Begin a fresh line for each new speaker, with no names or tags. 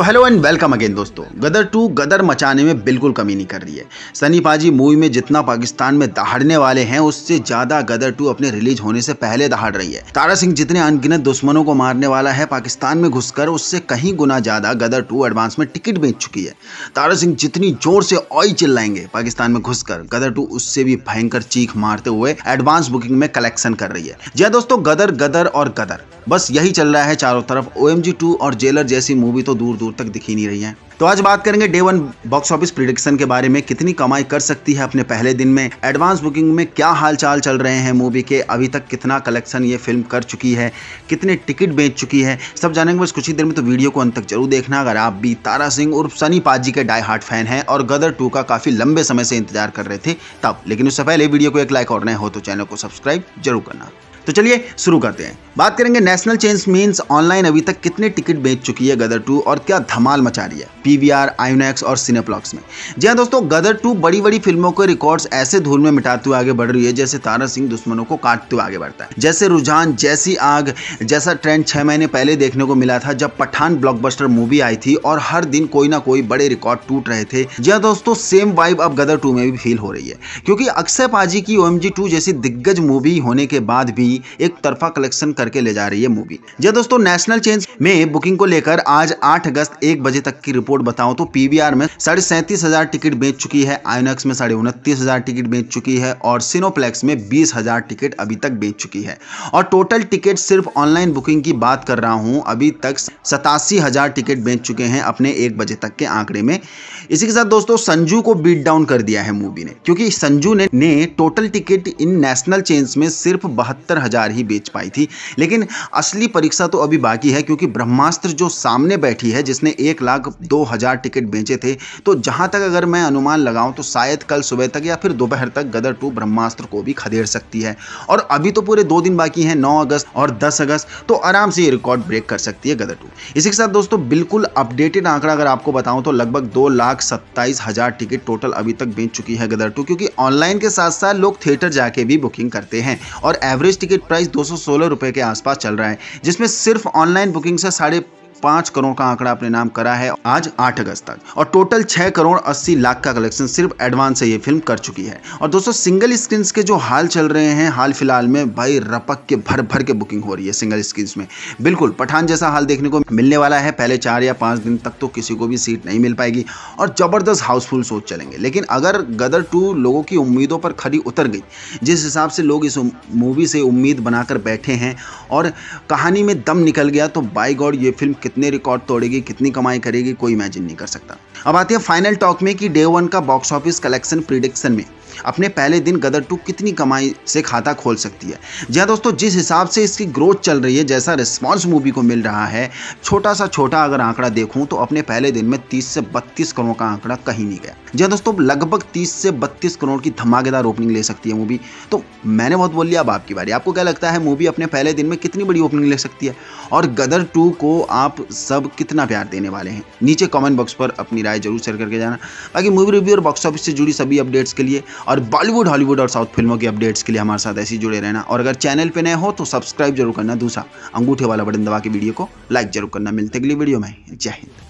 तो hello and welcome again दोस्तों गदर to गदर मचाने में बिल्कुल कमी नहीं कर रही है सनी पाजी मूवी में जितना पाकिस्तान में दहाड़ने वाले हैं उससे ज्यादा गदर टू अपने रिलीज होने से पहले दहाड़ रही है तारा सिंह जितने अनगिनत दुश्मनों को मारने वाला है पाकिस्तान में घुसकर उससे कहीं गुना ज्यादा गदर टू एडवांस में टिकट बेच चुकी है तारा सिंह जितनी जोर से ऑई चिल्लाएंगे पाकिस्तान में घुसकर गदर टू उससे भी भयंकर चीख मारते हुए एडवांस बुकिंग में कलेक्शन कर रही है जी दोस्तों गदर गदर और गदर बस यही चल रहा है चारों तरफ ओ एम और जेलर जैसी मूवी तो दूर दूर दूर तक दिखी नहीं रही है तो आज बात करेंगे day one box office prediction के बारे में कितनी कमाई कर सकती है अपने पहले दिन में एडवांस बुकिंग में क्या हालचाल चल रहे हैं मूवी के अभी तक कितना कलेक्शन ये फिल्म कर चुकी है कितने टिकट बेच चुकी है सब जानेंगे बस कुछ ही देर में तो वीडियो को अंत तक जरूर देखना अगर आप भी तारा सिंह उर्फ सनी पाजी के डाई हार्ट फैन हैं और गदर टू का काफ़ी लंबे समय से इंतजार कर रहे थे तब लेकिन उससे पहले वीडियो को एक लाइक और नए हो तो चैनल को सब्सक्राइब जरूर करना तो चलिए शुरू करते हैं बात करेंगे नेशनल चेंज मीन्स ऑनलाइन अभी तक कितने टिकट बेच चुकी है गदर टू और क्या धमाल मचा रही है पीवीआर आयोनेक्स और सिनेप्लॉक्स में जी हाँ दोस्तों गदर टू बड़ी बड़ी फिल्मों के रिकॉर्ड्स ऐसे धूल में मिटाते हुए आगे बढ़ रही है जैसे तारा सिंह दुश्मनों को काटते हुए आगे बढ़ता है जैसे रुझान जैसी आग जैसा ट्रेंड छह महीने पहले देखने को मिला था जब पठान ब्लॉकबस्टर मूवी आई थी और हर दिन कोई ना कोई बड़े रिकॉर्ड टूट रहे थे जी हाँ दोस्तों सेम वाइब अब गदर टू में भी फील हो रही है क्योंकि अक्षय पाजी की ओ एम जैसी दिग्गज मूवी होने के बाद भी एक तरफा कलेक्शन करके ले जा रही है मूवी जी दोस्तों नेशनल चेंज में बुकिंग को लेकर आज 8 अगस्त एक बजे तक की रिपोर्ट बताऊं तो पीवीआर में साढ़े सैंतीस हजार टिकट बेच चुकी है आयोनक्स में साढ़े उनतीस हजार टिकट बेच चुकी है और सिनोप्लेक्स में बीस हजार टिकट अभी तक बेच चुकी है और टोटल टिकट सिर्फ ऑनलाइन बुकिंग की बात कर रहा हूँ अभी तक सतासी हजार टिकट बेच चुके हैं अपने एक बजे तक के आंकड़े में इसी के साथ दोस्तों संजू को बीट डाउन कर दिया है मूवी ने क्योंकि संजू ने, ने total ticket in national chains में सिर्फ बहत्तर हज़ार ही बेच पाई थी लेकिन असली परीक्षा तो अभी बाकी है क्योंकि ब्रह्मास्त्र जो सामने बैठी है जिसने एक लाख दो हज़ार टिकट बेचे थे तो जहां तक अगर मैं अनुमान लगाऊं तो शायद कल सुबह तक या फिर दोपहर तक गदर टू ब्रह्मास्त्र को भी खदेड़ सकती है और अभी तो पूरे दो दिन बाकी है नौ अगस्त और दस अगस्त तो आराम से ये रिकॉर्ड ब्रेक कर सकती है गदर टू इसी के साथ दोस्तों बिल्कुल अपडेटेड आंकड़ा अगर आपको बताऊं तो लगभग दो लाख सत्ताईस हज़ार टिकट टोटल अभी तक बेच चुकी है गदर टू क्योंकि ऑनलाइन के साथ साथ लोग थिएटर जाके भी बुकिंग करते हैं और एवरेज टिकट टिकट प्राइस दो सौ के आसपास चल रहा है जिसमें सिर्फ ऑनलाइन बुकिंग से साढ़े पांच करोड़ का आंकड़ा अपने नाम करा है आज आठ अगस्त तक और टोटल छह करोड़ अस्सी लाख का कलेक्शन सिर्फ एडवांस से ये फिल्म कर चुकी है और दोस्तों सिंगल स्क्रीन के जो हाल चल रहे हैं हाल फिलहाल में भाई रपक के भर भर के बुकिंग हो रही है सिंगल स्क्रीन में बिल्कुल पठान जैसा हाल देखने को मिलने वाला है पहले चार या पांच दिन तक तो किसी को भी सीट नहीं मिल पाएगी और ज़बरदस्त हाउसफुल सोच चलेंगे लेकिन अगर गदर टू लोगों की उम्मीदों पर खड़ी उतर गई जिस हिसाब से लोग इस मूवी से उम्मीद बनाकर बैठे हैं और कहानी में दम निकल गया तो बाई गॉड ये फिल्म कितने रिकॉर्ड तोड़ेगी कितनी कमाई करेगी कोई इमेजिन नहीं कर सकता अब आती है फाइनल टॉक में कि डे वन का बॉक्स ऑफिस कलेक्शन प्रिडिक्शन में अपने पहले दिन गदर टू कितनी कमाई से खाता खोल सकती है जी हाँ दोस्तों जिस हिसाब से इसकी ग्रोथ चल रही है जैसा रिस्पॉन्स मूवी को मिल रहा है छोटा सा छोटा अगर आंकड़ा देखूँ तो अपने पहले दिन में तीस से बत्तीस करोड़ का आंकड़ा कहीं नहीं गया जी हाँ दोस्तों लगभग तीस से बत्तीस करोड़ की धमाकेदार ओपनिंग ले सकती है मूवी तो मैंने बहुत बोल लिया अब आपकी बारी आपको क्या लगता है मूवी अपने पहले दिन में कितनी बड़ी ओपनिंग ले सकती है और गदर टू को आप सब कितना प्यार देने वाले हैं नीचे कमेंट बॉक्स पर अपनी राय जरूर शेयर करके जाना बाकी मूवी रिव्यू और बॉक्स ऑफिस से जुड़ी सभी अपडेट्स के लिए और बॉलीवुड हॉलीवुड और साउथ फिल्मों की अपडेट्स के लिए हमारे साथ ऐसे ही जुड़े रहना और अगर चैनल पर नए हो तो सब्सक्राइब जरूर करना दूसरा अंगूठे वाला बटन दबा के वीडियो को लाइक जरूर करना मिलते अगली वीडियो में जय हिंद